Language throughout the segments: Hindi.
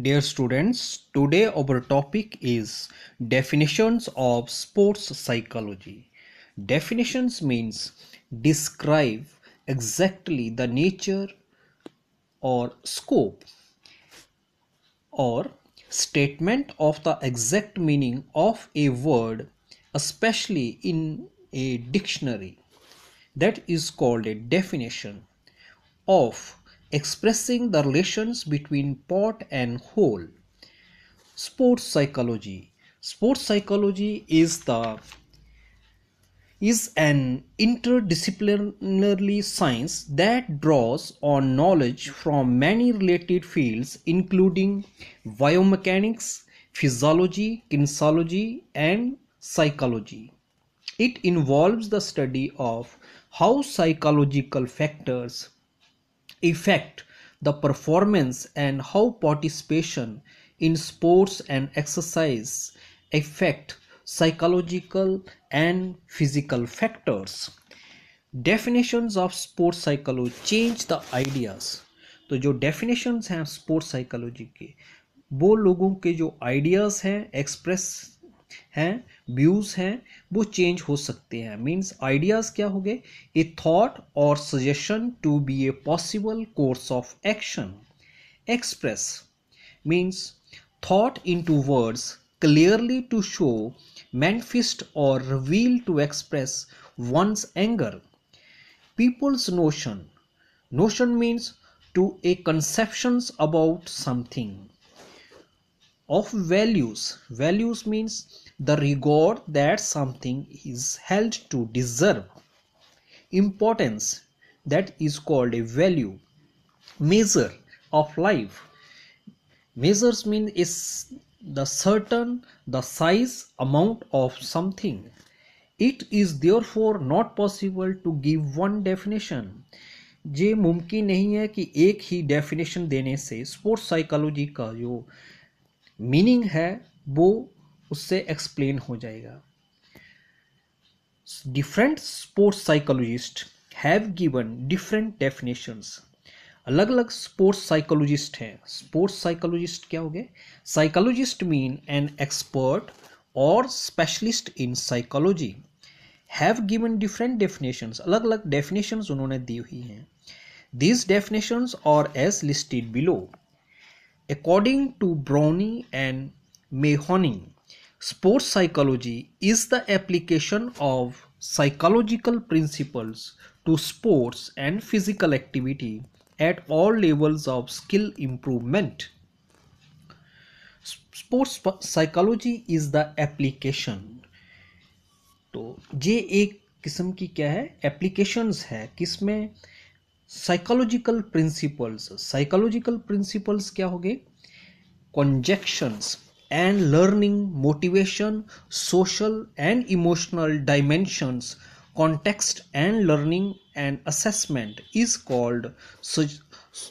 Dear students, today our topic is definitions of sports psychology. Definitions means describe exactly the nature or scope or statement of the exact meaning of a word especially in a dictionary that is called a definition of expressing the relations between part and whole. Sports psychology. Sports psychology is the is an interdisciplinary science that draws on knowledge from many related fields including biomechanics, physiology, kinesiology and psychology. It involves the study of how psychological factors effect the performance and how participation in sports and exercise affect psychological and physical factors definitions of sports psychology change the ideas तो जो definitions हैं sports psychology के वो लोगों के जो ideas हैं express हैं व्यूज़ हैं वो चेंज हो सकते हैं मीन्स आइडियाज़ क्या हो गए a thought or suggestion to be a possible course of action express means thought into words clearly to show manifest or reveal to express one's anger people's notion notion means to a conceptions about something of values values means the regard that something is held to deserve. Importance that is called a value. Measure of life. Measures mean is the certain, the size, amount of something. It is therefore not possible to give one definition. ये मुमकिन नहीं है कि एक ही डेफिनेशन देने से स्पोर्ट्स साइकोलॉजी का जो मीनिंग है वो उससे एक्सप्लेन हो जाएगा different sports psychologist have given different definitions अलग अलग स्पोर्ट्स साइकोलॉजिस्ट हैं स्पोर्ट्स साइकोलॉजिस्ट क्या हो गए psychologist mean an expert or specialist in psychology have given different definitions अलग अलग डेफिनेशंस उन्होंने दी हुई हैं these definitions are as listed below according to brownie and Mahoney Sports psychology is the application of psychological principles to sports and physical activity at all levels of skill improvement. Sports psychology is the application तो ये एक किस्म की क्या है एप्लीकेशंस है किसमें साइकोलॉजिकल प्रिंसिपल्स साइकोलॉजिकल प्रिंसिपल्स क्या हो गए conjunctions and learning, motivation, social and emotional dimensions, context and learning and assessment is called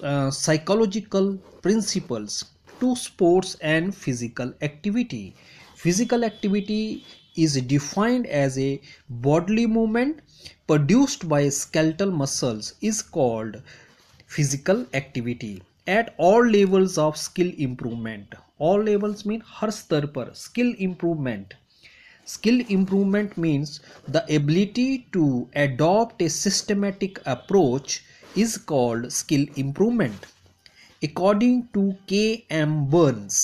uh, psychological principles to sports and physical activity. Physical activity is defined as a bodily movement produced by skeletal muscles is called physical activity at all levels of skill improvement all levels mean har star par skill improvement skill improvement means the ability to adopt a systematic approach is called skill improvement according to k m burns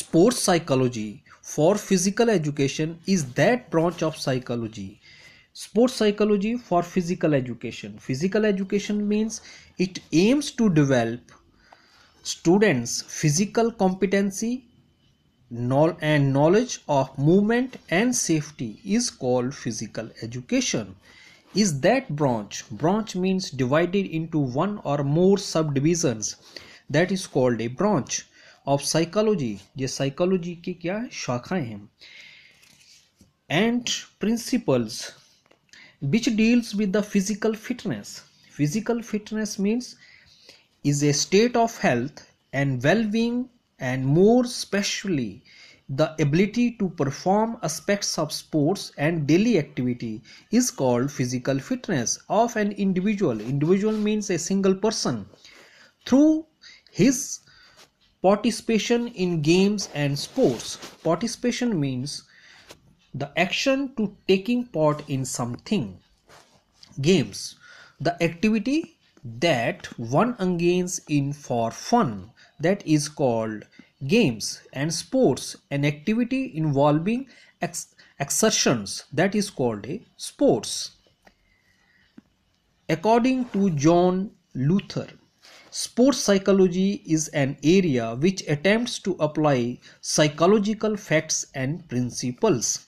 sports psychology for physical education is that branch of psychology sports psychology for physical education physical education means it aims to develop students physical competency and knowledge of movement and safety is called physical education is that branch branch means divided into one or more subdivisions that is called a branch of psychology ये साइकोलॉजी की क्या शाखाएँ हैं and principles which deals with the physical fitness. Physical fitness means is a state of health and well-being and more specially, the ability to perform aspects of sports and daily activity is called physical fitness of an individual individual means a single person through his participation in games and sports participation means the action to taking part in something games the activity that one engages in for fun that is called games and sports an activity involving ex- exertions that is called a sports according to john luther Sports psychology is an area which attempts to apply psychological facts and principles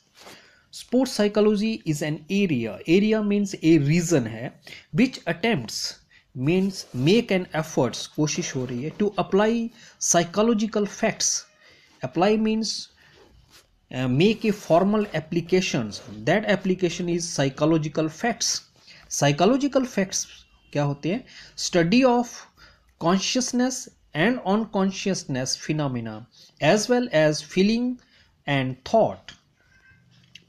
sports psychology is an area area means a region है which attempts means make an efforts कोशिश हो रही है to apply psychological facts apply means make a formal application that application is psychological facts psychological facts क्या होते हैं study of consciousness and unconsciousness phenomena as well as feeling and thought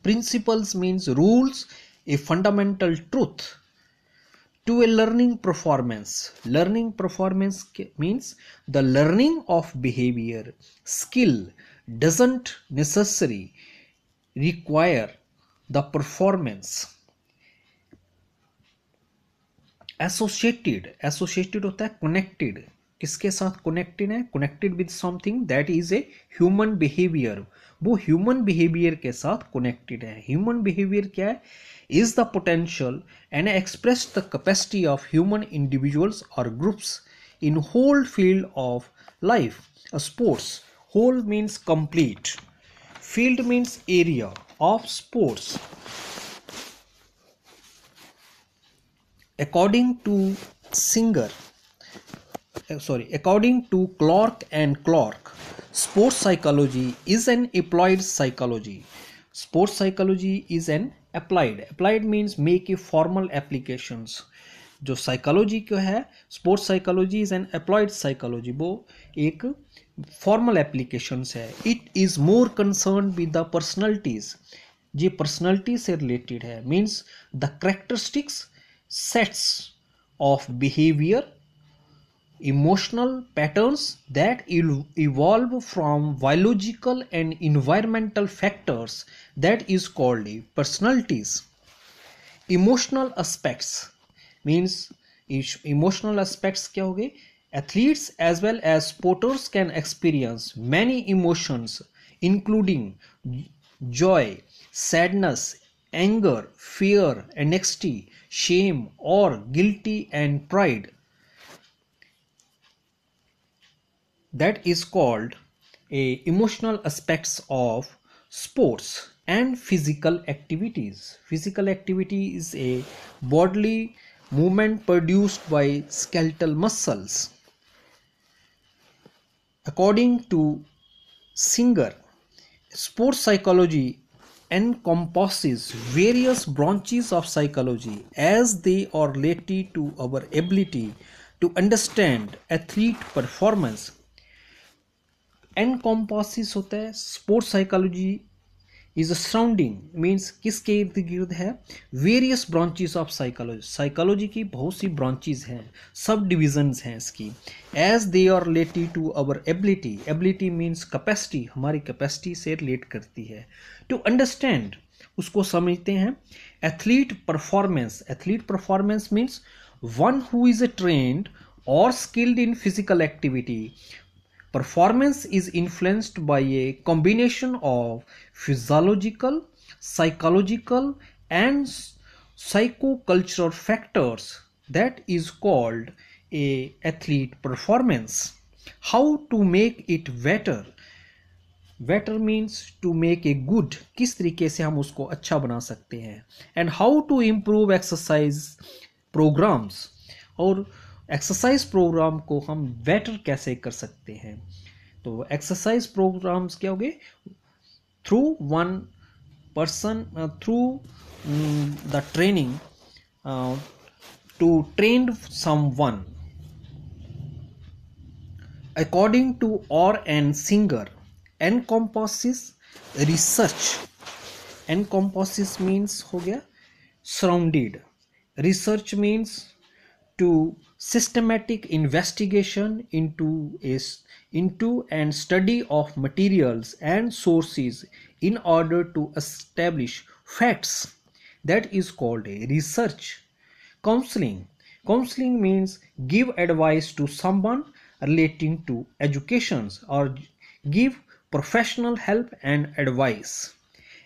principles means rules a fundamental truth to a learning performance learning performance means the learning of behavior skill doesn't necessary require the performance associated associated होता है connected किसके साथ connected है connected with something that is a human behavior वो ह्यूमन बिहेवियर के साथ कनेक्टेड है ह्यूमन बिहेवियर क्या है is the potential and express the capacity of human individuals और groups in whole field of life sports whole means complete field means area of sports according to Singer sorry according to Clarke and Clarke sports psychology is an applied psychology sports psychology is an applied applied means make a formal applications जो साइकोलॉजी क्यों है sports psychology is an applied psychology वो एक फॉर्मल एप्लीकेशंस है it is more concern with the personalities ये पर्सनैलिटी से रिलेटेड है means the characteristics sets of behaviour emotional patterns that evolve from biological and environmental factors that is called personalities emotional aspects means emotional aspects kya hoge athletes as well as sporters can experience many emotions including joy sadness anger fear anxiety shame or guilty and pride that is called a emotional aspects of sports and physical activities physical activity is a bodily movement produced by skeletal muscles according to singer sports psychology encompasses various branches of psychology as they are related to our ability to understand athlete performance encompasses होता है sports psychology is a surrounding means किसके इर्द गिर्द है various branches of psychology psychology की बहुत सी ब्रांचेस हैं सब डिविजन्स हैं इसकी as they are related to our ability ability means capacity हमारी कैपेसिटी से रिलेट करती है टू अंडरस्टैंड उसको समझते हैं athlete performance athlete performance means one who is a trained और skilled in physical activity performance is influenced by a combination of physiological psychological and psychocultural factors that is called a athlete performance how to make it better better means to make a good किस तरीके से हम उसको अच्छा बना सकते हैं and how to improve exercise programs और एक्सरसाइज प्रोग्राम को हम बेटर कैसे कर सकते हैं तो एक्सरसाइज प्रोग्राम्स क्या हो गए through one person through the training to train someone according to और an Singer encompasses research encompasses means हो गया surrounded research means to systematic investigation into, a, into and study of materials and sources in order to establish facts that is called a research counseling counseling means give advice to someone relating to educations or give professional help and advice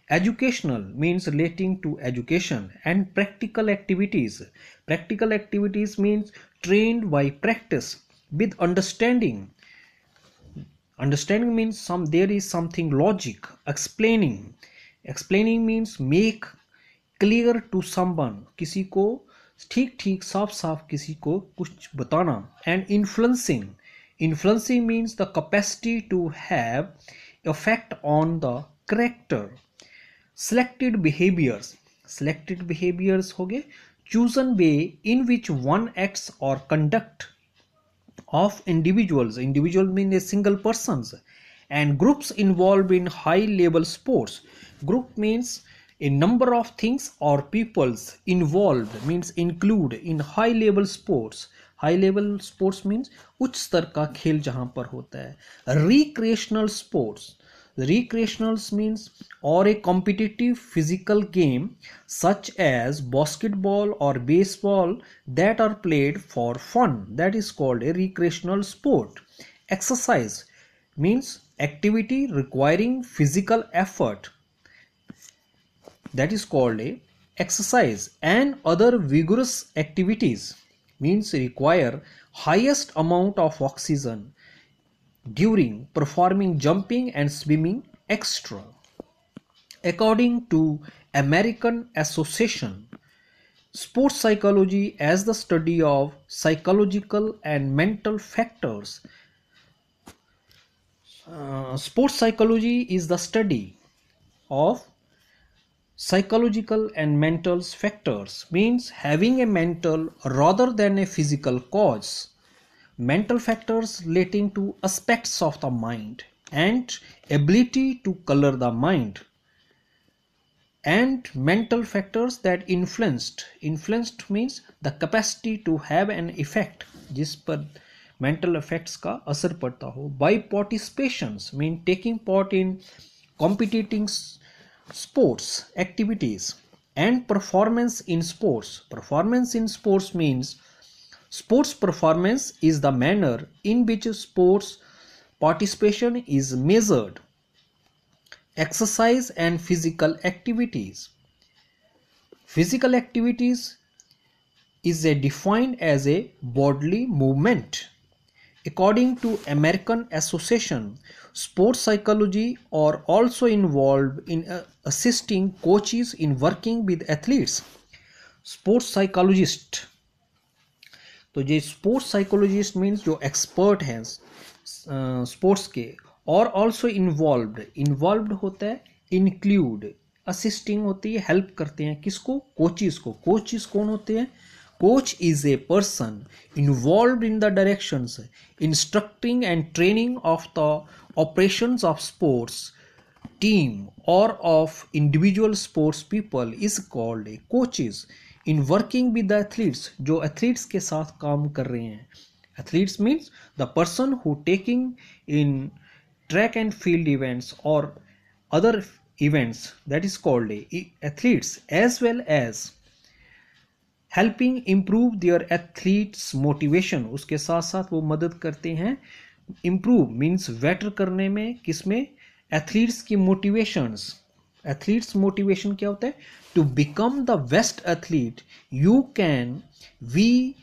Educational means relating to education and practical activities. Practical activities means trained by practice with understanding. Understanding means some there is something logic explaining. Explaining means make clear to someone किसी को ठीक ठीक साफ साफ किसी को कुछ बताना and influencing influencing means the capacity to have effect on the character selected behaviours selected behaviours हो गए chosen way in which one acts or conduct of individual individual mean a single person and groups involve in high level sports group means a number of things और people's involve means include in high level sports high level sports means उच्च स्तर का खेल जहाँ पर होता है recreational sports Recreationals means or a competitive physical game such as basketball or baseball that are played for fun that is called a recreational sport. Exercise means activity requiring physical effort that is called a exercise and other vigorous activities means require highest amount of oxygen during performing jumping and swimming extra. According to American Association, sports psychology as the study of psychological and mental factors. Uh, sports psychology is the study of psychological and mental factors means having a mental rather than a physical cause mental factors relating to aspects of the mind and ability to color the mind and mental factors that influenced influenced means the capacity to have an effect This पर mental effects ka asar पड़ता ho. by participations mean taking part in competing sports activities and performance in sports performance in sports means Sports performance is the manner in which sports participation is measured. Exercise and physical activities. Physical activities is defined as a bodily movement. According to American Association, sports psychology are also involved in uh, assisting coaches in working with athletes. Sports psychologists तो ये स्पोर्ट्स साइकोलॉजिस्ट मीन्स जो एक्सपर्ट हैं स्पोर्ट्स के और ऑल्सो इन्वॉल्व इन्वॉल्व होता है इंक्लूड असिस्टिंग होती है हेल्प करते हैं किसको कोचिज को कोचिज कौन होते हैं coach is a person involved in the direction instructing and training of the operation of sports team और of individual sports people is called a coaches in working with the athletes जो एथलीट्स के साथ काम कर रहे हैं athletes means the person who taking in track and field events और other events that is called athletes as well as helping improve their athletes motivation उसके साथ साथ वो मदद करते हैं इम्प्रूव मीन्स बेटर करने में किसमें एथलीट्स की मोटिवेशंस एथलीट्स मोटिवेशन क्या होता है to become the best athlete you can we